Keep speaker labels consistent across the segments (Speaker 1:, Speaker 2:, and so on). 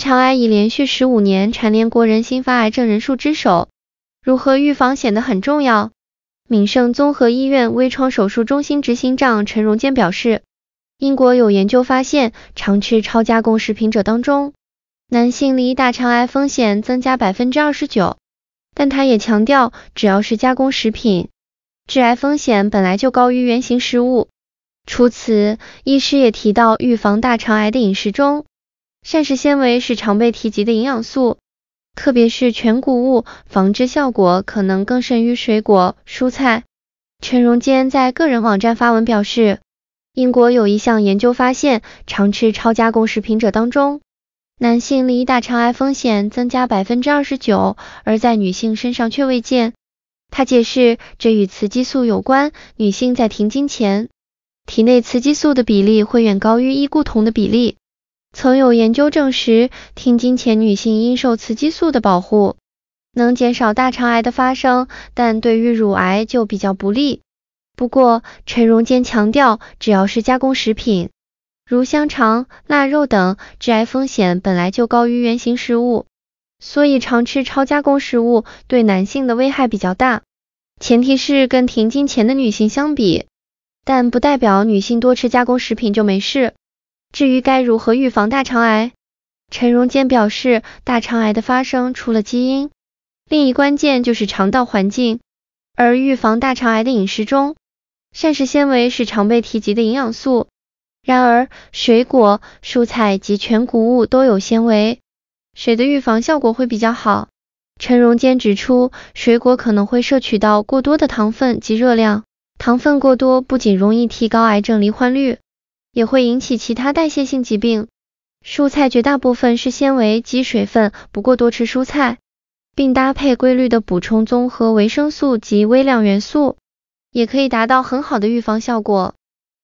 Speaker 1: 肠癌已连续十五年蝉联国人新发癌症人数之首，如何预防显得很重要。闽盛综合医院微创手术中心执行长陈荣坚表示，英国有研究发现，常吃超加工食品者当中，男性离大肠癌风险增加百分之二十九。但他也强调，只要是加工食品，致癌风险本来就高于原型食物。除此，医师也提到，预防大肠癌的饮食中。膳食纤维是常被提及的营养素，特别是全谷物，防治效果可能更胜于水果、蔬菜。陈荣坚在个人网站发文表示，英国有一项研究发现，常吃超加工食品者当中，男性离大肠癌风险增加百分之二十九，而在女性身上却未见。他解释，这与雌激素有关，女性在停经前，体内雌激素的比例会远高于异固酮的比例。曾有研究证实，停经前女性因受雌激素的保护，能减少大肠癌的发生，但对于乳癌就比较不利。不过陈荣坚强调，只要是加工食品，如香肠、腊肉等，致癌风险本来就高于原型食物，所以常吃超加工食物对男性的危害比较大，前提是跟停经前的女性相比，但不代表女性多吃加工食品就没事。至于该如何预防大肠癌，陈荣坚表示，大肠癌的发生除了基因，另一关键就是肠道环境。而预防大肠癌的饮食中，膳食纤维是常被提及的营养素。然而，水果、蔬菜及全谷物都有纤维，水的预防效果会比较好？陈荣坚指出，水果可能会摄取到过多的糖分及热量，糖分过多不仅容易提高癌症罹患率。也会引起其他代谢性疾病。蔬菜绝大部分是纤维及水分，不过多吃蔬菜，并搭配规律的补充综合维生素及微量元素，也可以达到很好的预防效果。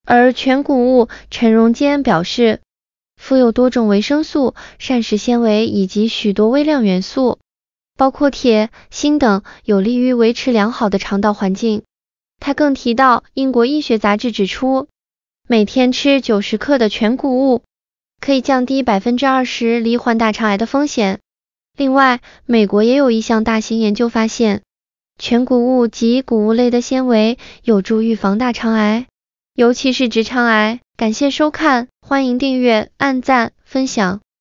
Speaker 1: 而全谷物陈荣坚表示，富有多种维生素、膳食纤维以及许多微量元素，包括铁、锌等，有利于维持良好的肠道环境。他更提到，英国医学杂志指出。每天吃九十克的全谷物，可以降低百分之二十罹患大肠癌的风险。另外，美国也有一项大型研究发现，全谷物及谷物类的纤维有助预防大肠癌，尤其是直肠癌。感谢收看，欢迎订阅、按赞、分享。